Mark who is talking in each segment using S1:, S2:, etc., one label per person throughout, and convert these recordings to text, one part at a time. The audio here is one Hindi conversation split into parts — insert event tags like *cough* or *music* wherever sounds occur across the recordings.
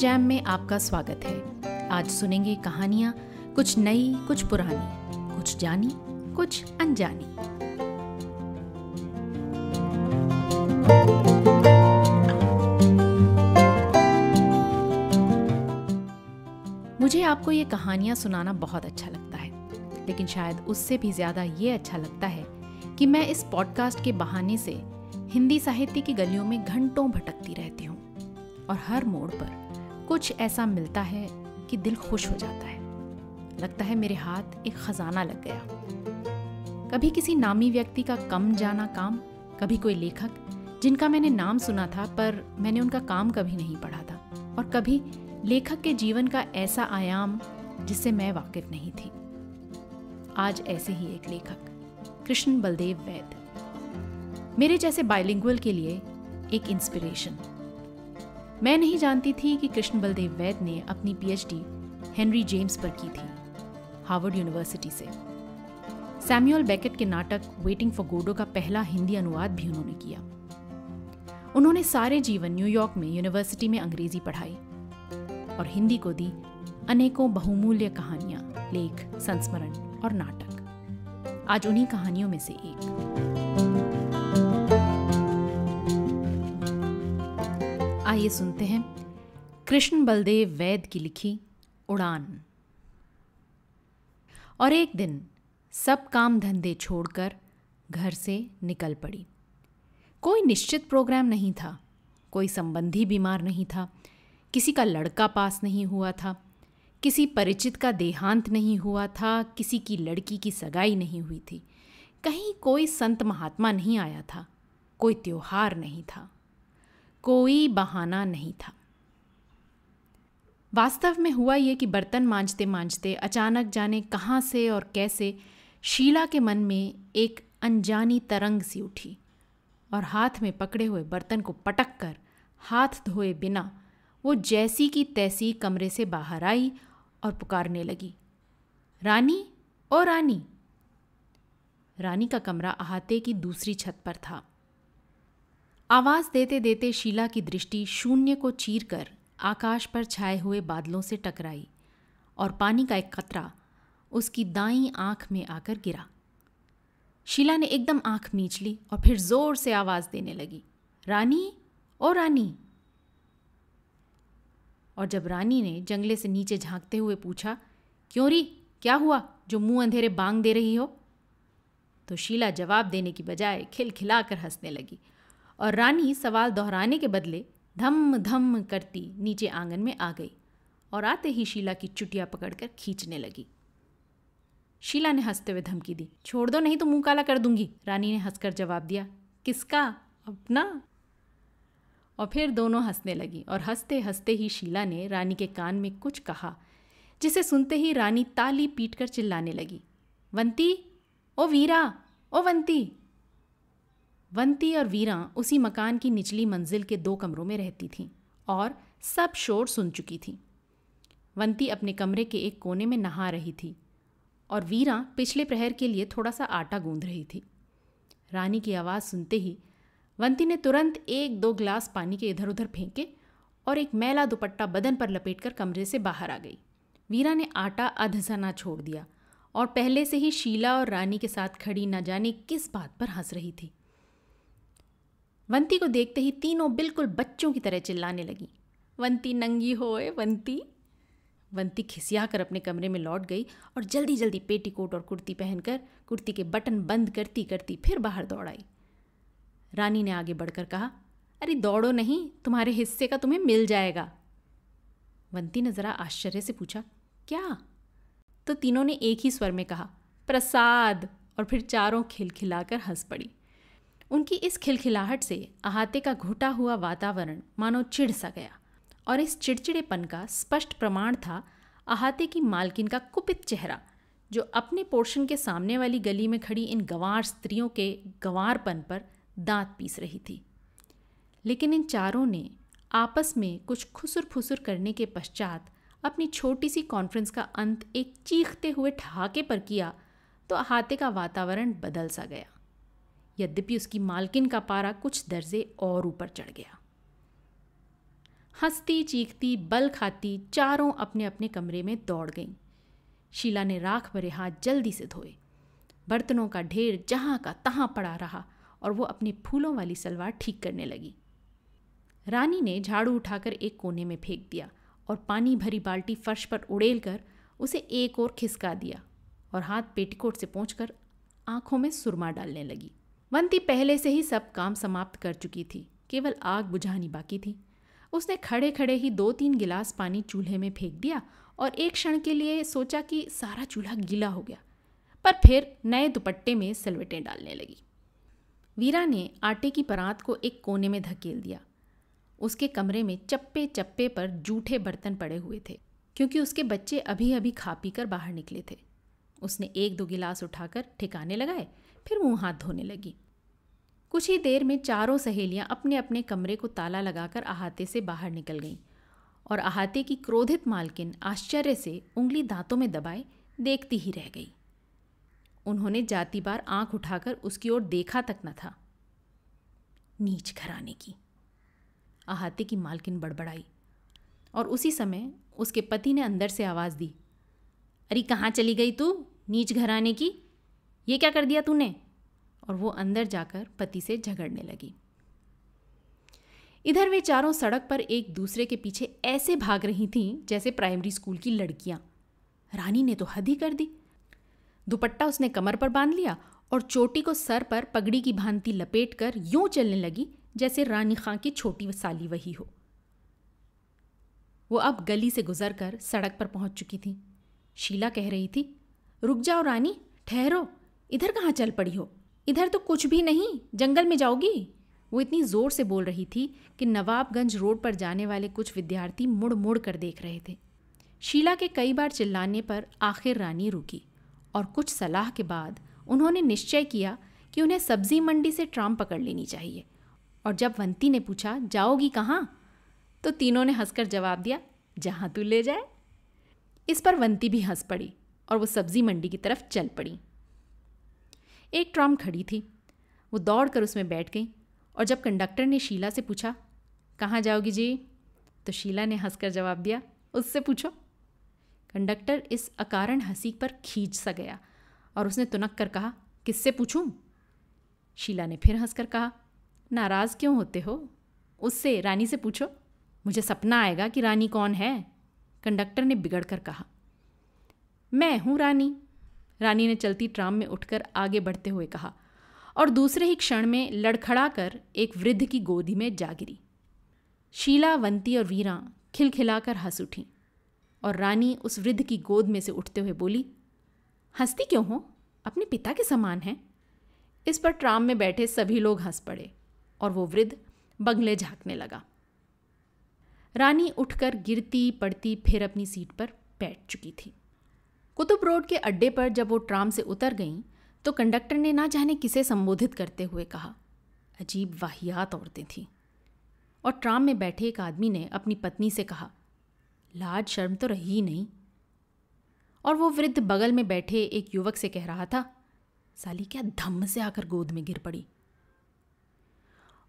S1: जैम में आपका स्वागत है आज सुनेंगे कहानियां कुछ नई कुछ पुरानी कुछ जानी कुछ अनजानी मुझे आपको ये कहानियां सुनाना बहुत अच्छा लगता है लेकिन शायद उससे भी ज़्यादा ये अच्छा लगता है कि मैं इस पॉडकास्ट के बहाने से हिंदी साहित्य की गलियों में घंटों भटकती रहती हूँ और हर मोड़ पर कुछ ऐसा मिलता है कि दिल खुश हो जाता है लगता है मेरे हाथ एक खजाना लग गया कभी किसी नामी व्यक्ति का कम जाना काम कभी कोई लेखक जिनका मैंने नाम सुना था पर मैंने उनका काम कभी नहीं पढ़ा था और कभी लेखक के जीवन का ऐसा आयाम जिससे मैं वाकिफ नहीं थी आज ऐसे ही एक लेखक कृष्ण बलदेव वैद मेरे जैसे बाइलिंगुअल के लिए एक इंस्पिरेशन मैं नहीं जानती थी कि कृष्ण बलदेव वैद ने अपनी पीएचडी हेनरी जेम्स पर की थी हार्वर्ड यूनिवर्सिटी से सैम्यूअल बैकेट के नाटक वेटिंग फॉर गोडो का पहला हिंदी अनुवाद भी उन्होंने किया उन्होंने सारे जीवन न्यूयॉर्क में यूनिवर्सिटी में अंग्रेजी पढ़ाई और हिंदी को दी अनेकों बहुमूल्य कहानियां लेख संस्मरण और नाटक आज उन्हीं कहानियों में से एक आइए सुनते हैं कृष्ण बलदेव वैद की लिखी उड़ान और एक दिन सब काम धंधे छोड़कर घर से निकल पड़ी कोई निश्चित प्रोग्राम नहीं था कोई संबंधी बीमार नहीं था किसी का लड़का पास नहीं हुआ था किसी परिचित का देहांत नहीं हुआ था किसी की लड़की की सगाई नहीं हुई थी कहीं कोई संत महात्मा नहीं आया था कोई त्यौहार नहीं था कोई बहाना नहीं था वास्तव में हुआ ये कि बर्तन मांजते मांजते अचानक जाने कहाँ से और कैसे शीला के मन में एक अनजानी तरंग सी उठी और हाथ में पकड़े हुए बर्तन को पटक कर हाथ धोए बिना वो जैसी की तैसी कमरे से बाहर आई और पुकारने लगी रानी ओ रानी रानी का कमरा अहाते की दूसरी छत पर था आवाज देते देते शीला की दृष्टि शून्य को चीर कर आकाश पर छाए हुए बादलों से टकराई और पानी का एक कतरा उसकी दाई आंख में आकर गिरा शीला ने एकदम आंख मींच ली और फिर जोर से आवाज देने लगी रानी ओ रानी और जब रानी ने जंगले से नीचे झांकते हुए पूछा क्यों री क्या हुआ जो मुंह अंधेरे बांग दे रही हो तो शीला जवाब देने की बजाय खिलखिलाकर हंसने लगी और रानी सवाल दोहराने के बदले धम धम करती नीचे आंगन में आ गई और आते ही शीला की चुटिया पकड़कर खींचने लगी शीला ने हंसते हुए धमकी दी छोड़ दो नहीं तो मुंह काला कर दूंगी रानी ने हंसकर जवाब दिया किसका अपना और फिर दोनों हंसने लगी और हंसते हंसते ही शीला ने रानी के कान में कुछ कहा जिसे सुनते ही रानी ताली पीट कर चिल्लाने लगी वंती ओ वीरा ओ वंती वंती और वीरा उसी मकान की निचली मंजिल के दो कमरों में रहती थीं और सब शोर सुन चुकी थीं वंती अपने कमरे के एक कोने में नहा रही थी और वीरा पिछले प्रहर के लिए थोड़ा सा आटा गूंध रही थी रानी की आवाज़ सुनते ही वंती ने तुरंत एक दो ग्लास पानी के इधर उधर फेंके और एक मैला दुपट्टा बदन पर लपेटकर कमरे से बाहर आ गई वीरा ने आटा अधसना छोड़ दिया और पहले से ही शीला और रानी के साथ खड़ी न जाने किस बात पर हंस रही थी वंती को देखते ही तीनों बिल्कुल बच्चों की तरह चिल्लाने लगी वंती नंगी होए वंती वंती खिसिया कर अपने कमरे में लौट गई और जल्दी जल्दी पेटीकोट और कुर्ती पहनकर कुर्ती के बटन बंद करती करती फिर बाहर दौड़ आई रानी ने आगे बढ़कर कहा अरे दौड़ो नहीं तुम्हारे हिस्से का तुम्हें मिल जाएगा वंती ने ज़रा आश्चर्य से पूछा क्या तो तीनों ने एक ही स्वर में कहा प्रसाद और फिर चारों खिलखिलाकर हंस पड़ी उनकी इस खिलखिलाहट से अहाते का घुटा हुआ वातावरण मानो चिढ़ सा गया और इस चिड़चिड़ेपन का स्पष्ट प्रमाण था अहाते की मालकिन का कुपित चेहरा जो अपने पोर्शन के सामने वाली गली में खड़ी इन गंवार स्त्रियों के गंवारपन पर दांत पीस रही थी लेकिन इन चारों ने आपस में कुछ खुसुर फुसुर करने के पश्चात अपनी छोटी सी कॉन्फ्रेंस का अंत एक चीखते हुए ठहाके पर किया तो अहाते का वातावरण बदल सा गया यद्यपि उसकी मालकिन का पारा कुछ दर्जे और ऊपर चढ़ गया हंसती चीखती बल खाती चारों अपने अपने कमरे में दौड़ गईं शीला ने राख भरे हाथ जल्दी से धोए बर्तनों का ढेर जहाँ का तहाँ पड़ा रहा और वो अपने फूलों वाली सलवार ठीक करने लगी रानी ने झाड़ू उठाकर एक कोने में फेंक दिया और पानी भरी बाल्टी फर्श पर उड़ेल कर उसे एक और खिसका दिया और हाथ पेटीकोट से पहुँच आंखों में सुरमा डालने लगी वंती पहले से ही सब काम समाप्त कर चुकी थी केवल आग बुझानी बाकी थी उसने खड़े खड़े ही दो तीन गिलास पानी चूल्हे में फेंक दिया और एक क्षण के लिए सोचा कि सारा चूल्हा गीला हो गया पर फिर नए दुपट्टे में सलवटें डालने लगी वीरा ने आटे की परात को एक कोने में धकेल दिया उसके कमरे में चप्पे चप्पे पर जूठे बर्तन पड़े हुए थे क्योंकि उसके बच्चे अभी अभी खा पी कर बाहर निकले थे उसने एक दो गिलास उठाकर ठिकाने लगाए फिर मुंह हाथ धोने लगी कुछ ही देर में चारों सहेलियां अपने अपने कमरे को ताला लगाकर अहाते से बाहर निकल गईं और अहाते की क्रोधित मालकिन आश्चर्य से उंगली दांतों में दबाए देखती ही रह गई उन्होंने जाति बार आंख उठाकर उसकी ओर देखा तक न था नीच घराने की अहाते की मालकिन बड़बड़ाई और उसी समय उसके पति ने अंदर से आवाज़ दी अरे कहाँ चली गई तू नीच घराने की ये क्या कर दिया तूने और वो अंदर जाकर पति से झगड़ने लगी इधर वे चारों सड़क पर एक दूसरे के पीछे ऐसे भाग रही थीं जैसे प्राइमरी स्कूल की लड़कियां रानी ने तो हद ही कर दी दुपट्टा उसने कमर पर बांध लिया और चोटी को सर पर पगड़ी की भांति लपेट कर यूं चलने लगी जैसे रानी खां की छोटी साली वही हो वो अब गली से गुजर कर सड़क पर पहुंच चुकी थी शीला कह रही थी रुक जाओ रानी ठहरो इधर कहाँ चल पड़ी हो इधर तो कुछ भी नहीं जंगल में जाओगी वो इतनी ज़ोर से बोल रही थी कि नवाबगंज रोड पर जाने वाले कुछ विद्यार्थी मुड़ मुड़ कर देख रहे थे शीला के कई बार चिल्लाने पर आखिर रानी रुकी और कुछ सलाह के बाद उन्होंने निश्चय किया कि उन्हें सब्जी मंडी से ट्राम पकड़ लेनी चाहिए और जब वंती ने पूछा जाओगी कहाँ तो तीनों ने हंसकर जवाब दिया जहाँ तू ले जाए इस पर वंती भी हंस पड़ी और वो सब्जी मंडी की तरफ चल पड़ी एक ट्राम खड़ी थी वो दौड़ कर उसमें बैठ गई और जब कंडक्टर ने शीला से पूछा कहाँ जाओगी जी तो शीला ने हंसकर जवाब दिया उससे पूछो कंडक्टर इस अकारण हंसी पर खींच सा गया और उसने तुनक कर कहा किससे पूछूं? शीला ने फिर हंसकर कहा नाराज़ क्यों होते हो उससे रानी से पूछो मुझे सपना आएगा कि रानी कौन है कंडक्टर ने बिगड़ कर कहा मैं हूँ रानी रानी ने चलती ट्राम में उठकर आगे बढ़ते हुए कहा और दूसरे ही क्षण में लड़खड़ा कर एक वृद्ध की गोदी में जा गिरी शीला वंती और वीरा खिलखिलाकर हंस उठी और रानी उस वृद्ध की गोद में से उठते हुए बोली हंसती क्यों हो अपने पिता के समान है इस पर ट्राम में बैठे सभी लोग हंस पड़े और वो वृद्ध बंगले झांकने लगा रानी उठकर गिरती पड़ती फिर अपनी सीट पर बैठ चुकी थी कुतुब रोड के अड्डे पर जब वो ट्राम से उतर गईं तो कंडक्टर ने ना जाने किसे संबोधित करते हुए कहा अजीब वाहियात औरतें थीं और ट्राम में बैठे एक आदमी ने अपनी पत्नी से कहा लाज शर्म तो रही ही नहीं और वो वृद्ध बगल में बैठे एक युवक से कह रहा था साली क्या धम्म से आकर गोद में गिर पड़ी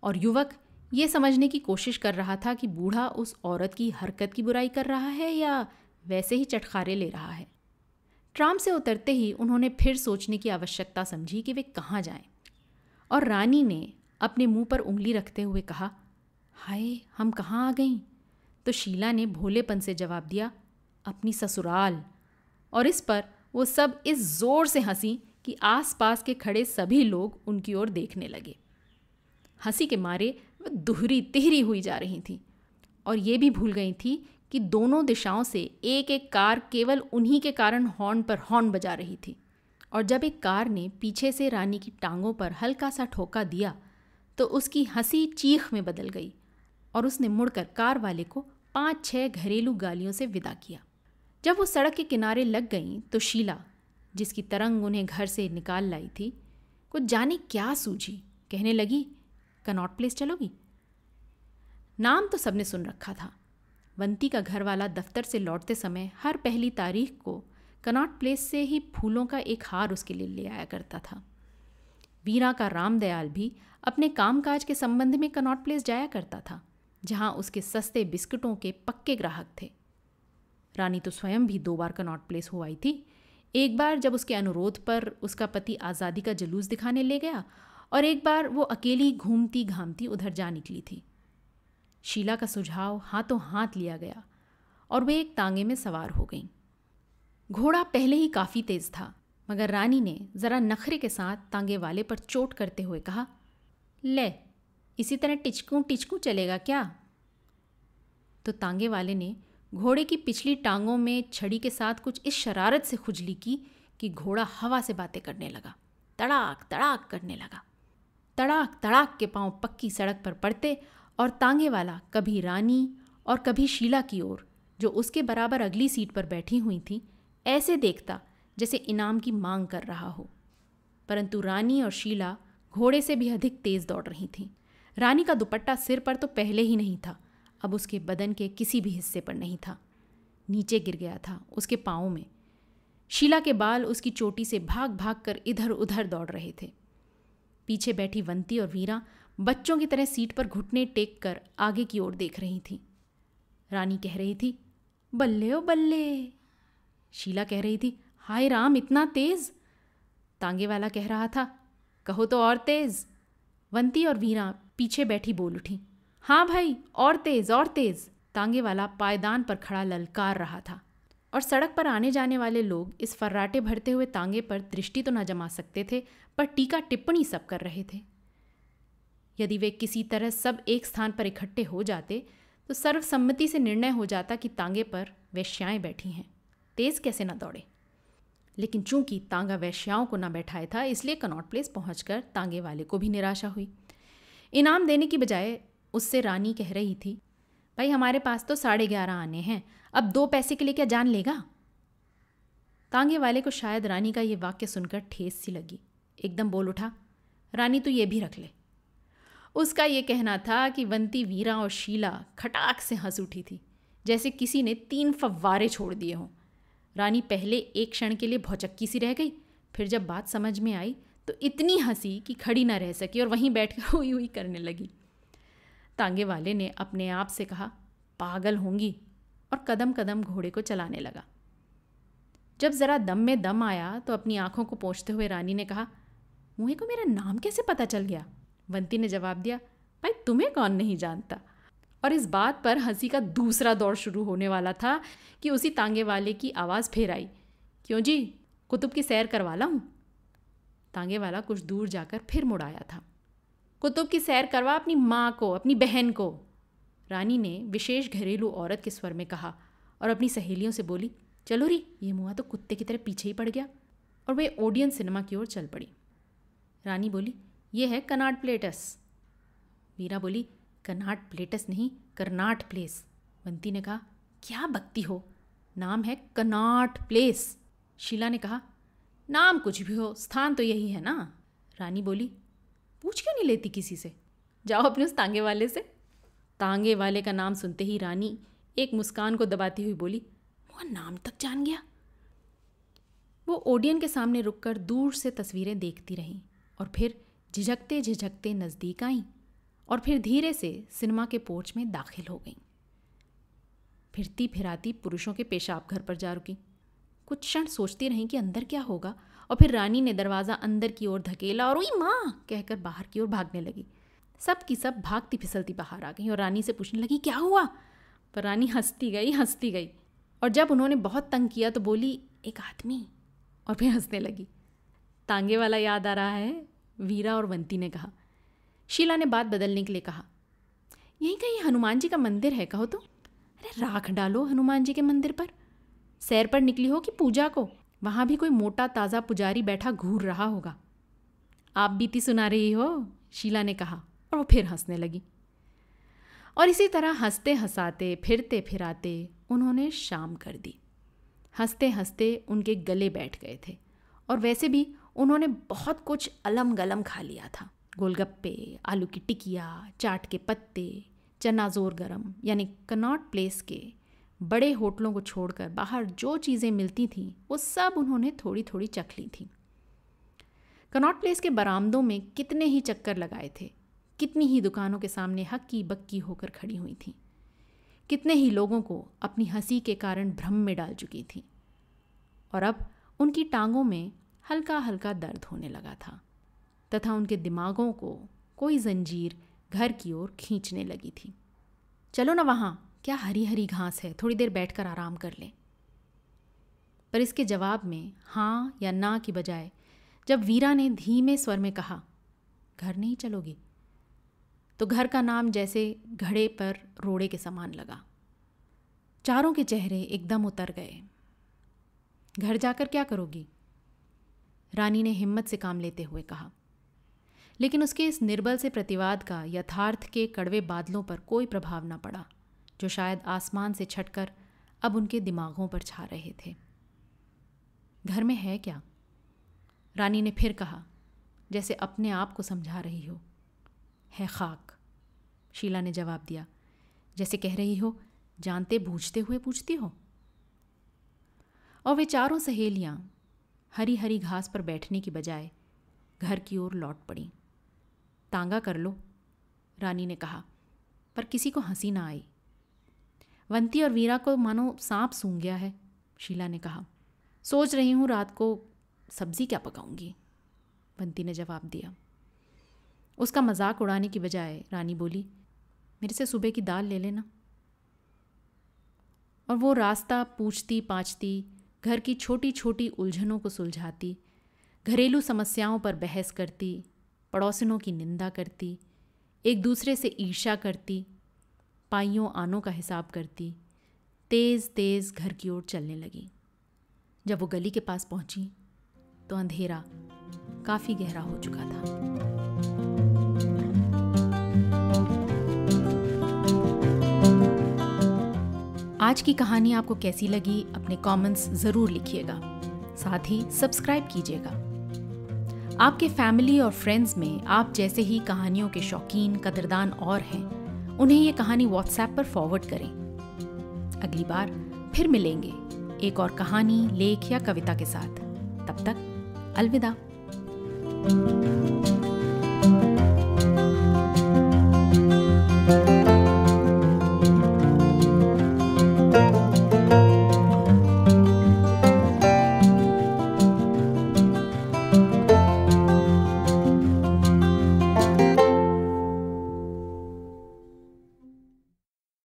S1: और युवक ये समझने की कोशिश कर रहा था कि बूढ़ा उस औरत की हरकत की बुराई कर रहा है या वैसे ही चटखारे ले रहा है ट्राम से उतरते ही उन्होंने फिर सोचने की आवश्यकता समझी कि वे कहाँ जाएं और रानी ने अपने मुंह पर उंगली रखते हुए कहा हाय हम कहाँ आ गई तो शीला ने भोलेपन से जवाब दिया अपनी ससुराल और इस पर वो सब इस ज़ोर से हंसी कि आसपास के खड़े सभी लोग उनकी ओर देखने लगे हंसी के मारे वह दुहरी तिहरी हुई जा रही थी और ये भी भूल गई थी कि दोनों दिशाओं से एक एक कार केवल उन्हीं के कारण हॉर्न पर हॉर्न बजा रही थी और जब एक कार ने पीछे से रानी की टांगों पर हल्का सा ठोका दिया तो उसकी हंसी चीख में बदल गई और उसने मुड़कर कार वाले को पाँच छः घरेलू गालियों से विदा किया जब वो सड़क के किनारे लग गईं तो शीला जिसकी तरंग उन्हें घर से निकाल लाई थी कुछ जाने क्या सूझी कहने लगी कनॉट प्लेस चलोगी नाम तो सबने सुन रखा था वंती का घर वाला दफ्तर से लौटते समय हर पहली तारीख को कनाट प्लेस से ही फूलों का एक हार उसके लिए ले आया करता था वीरा का रामदयाल भी अपने कामकाज के संबंध में कनॉट प्लेस जाया करता था जहाँ उसके सस्ते बिस्किटों के पक्के ग्राहक थे रानी तो स्वयं भी दो बार कनॉट प्लेस हो आई थी एक बार जब उसके अनुरोध पर उसका पति आज़ादी का जुलूस दिखाने ले गया और एक बार वो अकेली घूमती घामती उधर जा निकली थी शीला का सुझाव हाथों हाथ लिया गया और वे एक तांगे में सवार हो गईं घोड़ा पहले ही काफ़ी तेज था मगर रानी ने ज़रा नखरे के साथ तांगे वाले पर चोट करते हुए कहा ले इसी तरह टिचकू टिचकू चलेगा क्या तो तांगे वाले ने घोड़े की पिछली टांगों में छड़ी के साथ कुछ इस शरारत से खुजली की कि घोड़ा हवा से बातें करने लगा तड़ाक तड़ाक करने लगा तड़ाक तड़ाक के पांव पक्की सड़क पर पड़ते और तांगे वाला कभी रानी और कभी शीला की ओर जो उसके बराबर अगली सीट पर बैठी हुई थी ऐसे देखता जैसे इनाम की मांग कर रहा हो परंतु रानी और शीला घोड़े से भी अधिक तेज़ दौड़ रही थीं रानी का दुपट्टा सिर पर तो पहले ही नहीं था अब उसके बदन के किसी भी हिस्से पर नहीं था नीचे गिर गया था उसके पाँव में शीला के बाल उसकी चोटी से भाग भाग कर इधर उधर दौड़ रहे थे पीछे बैठी वंती और वीरा बच्चों की तरह सीट पर घुटने टेक कर आगे की ओर देख रही थी रानी कह रही थी बल्ले ओ बल्ले शीला कह रही थी हाय राम इतना तेज़ तांगे वाला कह रहा था कहो तो और तेज़ वंती और वीरा पीछे बैठी बोल उठी हाँ भाई और तेज़ और तेज़ तांगे वाला पायदान पर खड़ा ललकार रहा था और सड़क पर आने जाने वाले लोग इस फर्राटे भरते हुए तांगे पर दृष्टि तो न जमा सकते थे पर टीका टिप्पणी सब कर रहे थे यदि वे किसी तरह सब एक स्थान पर इकट्ठे हो जाते तो सर्वसम्मति से निर्णय हो जाता कि तांगे पर वैश्याएँ बैठी हैं तेज़ कैसे ना दौड़े लेकिन चूंकि तांगा वैश्याओं को ना बैठाया था इसलिए कनॉट प्लेस पहुंचकर तांगे वाले को भी निराशा हुई इनाम देने की बजाय उससे रानी कह रही थी भाई हमारे पास तो साढ़े ग्यारह आने हैं अब दो पैसे के लिए क्या जान लेगा तांगे वाले को शायद रानी का ये वाक्य सुनकर ठेस सी लगी एकदम बोल उठा रानी तो ये भी रख ले उसका ये कहना था कि वंती वीरा और शीला खटाक से हंस उठी थी जैसे किसी ने तीन फव्वारे छोड़ दिए हों रानी पहले एक क्षण के लिए भौचक्की सी रह गई फिर जब बात समझ में आई तो इतनी हंसी कि खड़ी ना रह सकी और वहीं बैठ कर *laughs* हुई हुई करने लगी तांगे वाले ने अपने आप से कहा पागल होंगी और कदम कदम घोड़े को चलाने लगा जब ज़रा दम में दम आया तो अपनी आंखों को पहुँचते हुए रानी ने कहा मुँह को मेरा नाम कैसे पता चल गया बंती ने जवाब दिया भाई तुम्हें कौन नहीं जानता और इस बात पर हंसी का दूसरा दौर शुरू होने वाला था कि उसी तांगे वाले की आवाज़ फिर आई क्यों जी कुतुब की सैर करवा हूँ तांगे वाला कुछ दूर जाकर फिर मुड़ आया था कुतुब की सैर करवा अपनी माँ को अपनी बहन को रानी ने विशेष घरेलू औरत के स्वर में कहा और अपनी सहेलियों से बोली चलो री ये मुआ तो कुत्ते की तरह पीछे ही पड़ गया और वे ओडियन सिनेमा की ओर चल पड़ी रानी बोली ये है कनाट प्लेटस मीरा बोली कनाट प्लेटस नहीं कर्नाट प्लेस बंती ने कहा क्या भक्ति हो नाम है कनाट प्लेस शीला ने कहा नाम कुछ भी हो स्थान तो यही है ना रानी बोली पूछ क्यों नहीं लेती किसी से जाओ अपने उस तांगे वाले से तांगे वाले का नाम सुनते ही रानी एक मुस्कान को दबाती हुई बोली वह नाम तक जान गया वो ओडियन के सामने रुककर दूर से तस्वीरें देखती रहीं और फिर झिझकते झिझकते नज़दीक आईं और फिर धीरे से सिनेमा के पोर्च में दाखिल हो गईं फिरती फिराती पुरुषों के पेशाब घर पर जा रुकी कुछ क्षण सोचती रहीं कि अंदर क्या होगा और फिर रानी ने दरवाज़ा अंदर की ओर धकेला और उई माँ कहकर बाहर की ओर भागने लगी सब की सब भागती फिसलती बाहर आ गई और रानी से पूछने लगी क्या हुआ पर रानी हंसती गई हंसती गई और जब उन्होंने बहुत तंग किया तो बोली एक आदमी और फिर हंसने लगी तांगे वाला याद आ रहा है वीरा और वंती ने कहा शीला ने बात बदलने के लिए कहा यहीं कहीं हनुमान जी का मंदिर है कहो तो अरे राख डालो हनुमान जी के मंदिर पर सैर पर निकली हो कि पूजा को वहाँ भी कोई मोटा ताज़ा पुजारी बैठा घूर रहा होगा आप बीती सुना रही हो शीला ने कहा और वो फिर हंसने लगी और इसी तरह हंसते हंसाते फिरते फिराते उन्होंने शाम कर दी हंसते हंसते उनके गले बैठ गए थे और वैसे भी उन्होंने बहुत कुछ अलम गलम खा लिया था गोलगप्पे आलू की टिकिया चाट के पत्ते चना जोर गरम यानी कनॉट प्लेस के बड़े होटलों को छोड़कर बाहर जो चीज़ें मिलती थीं वो सब उन्होंने थोड़ी थोड़ी चख ली थी कनॉट प्लेस के बरामदों में कितने ही चक्कर लगाए थे कितनी ही दुकानों के सामने हक्की बक्की होकर खड़ी हुई थी कितने ही लोगों को अपनी हंसी के कारण भ्रम में डाल चुकी थी और अब उनकी टांगों में हल्का हल्का दर्द होने लगा था तथा उनके दिमागों को कोई जंजीर घर की ओर खींचने लगी थी चलो ना वहाँ क्या हरी हरी घास है थोड़ी देर बैठकर आराम कर लें पर इसके जवाब में हाँ या ना की बजाय जब वीरा ने धीमे स्वर में कहा घर नहीं चलोगी तो घर का नाम जैसे घड़े पर रोड़े के समान लगा चारों के चेहरे एकदम उतर गए घर जाकर क्या करोगी रानी ने हिम्मत से काम लेते हुए कहा लेकिन उसके इस निर्बल से प्रतिवाद का यथार्थ के कड़वे बादलों पर कोई प्रभाव न पड़ा जो शायद आसमान से छटकर अब उनके दिमागों पर छा रहे थे घर में है क्या रानी ने फिर कहा जैसे अपने आप को समझा रही हो है खाक शीला ने जवाब दिया जैसे कह रही हो जानते बूझते हुए पूछती हो और वे चारों सहेलियाँ हरी हरी घास पर बैठने की बजाय घर की ओर लौट पड़ी तांगा कर लो रानी ने कहा पर किसी को हंसी ना आई वंती और वीरा को मानो सांप सूंघ गया है शीला ने कहा सोच रही हूँ रात को सब्जी क्या पकाऊंगी बंती ने जवाब दिया उसका मजाक उड़ाने की बजाय रानी बोली मेरे से सुबह की दाल ले लेना और वो रास्ता पूछती पाछती घर की छोटी छोटी उलझनों को सुलझाती घरेलू समस्याओं पर बहस करती पड़ोसनों की निंदा करती एक दूसरे से ईर्षा करती पाइयों आनों का हिसाब करती तेज़ तेज़ घर की ओर चलने लगी जब वो गली के पास पहुंची तो अंधेरा काफ़ी गहरा हो चुका था आज की कहानी आपको कैसी लगी अपने कमेंट्स ज़रूर लिखिएगा साथ ही सब्सक्राइब कीजिएगा आपके फैमिली और फ्रेंड्स में आप जैसे ही कहानियों के शौकीन कदरदान और हैं उन्हें ये कहानी व्हाट्सएप पर फॉरवर्ड करें अगली बार फिर मिलेंगे एक और कहानी लेख या कविता के साथ तब तक अलविदा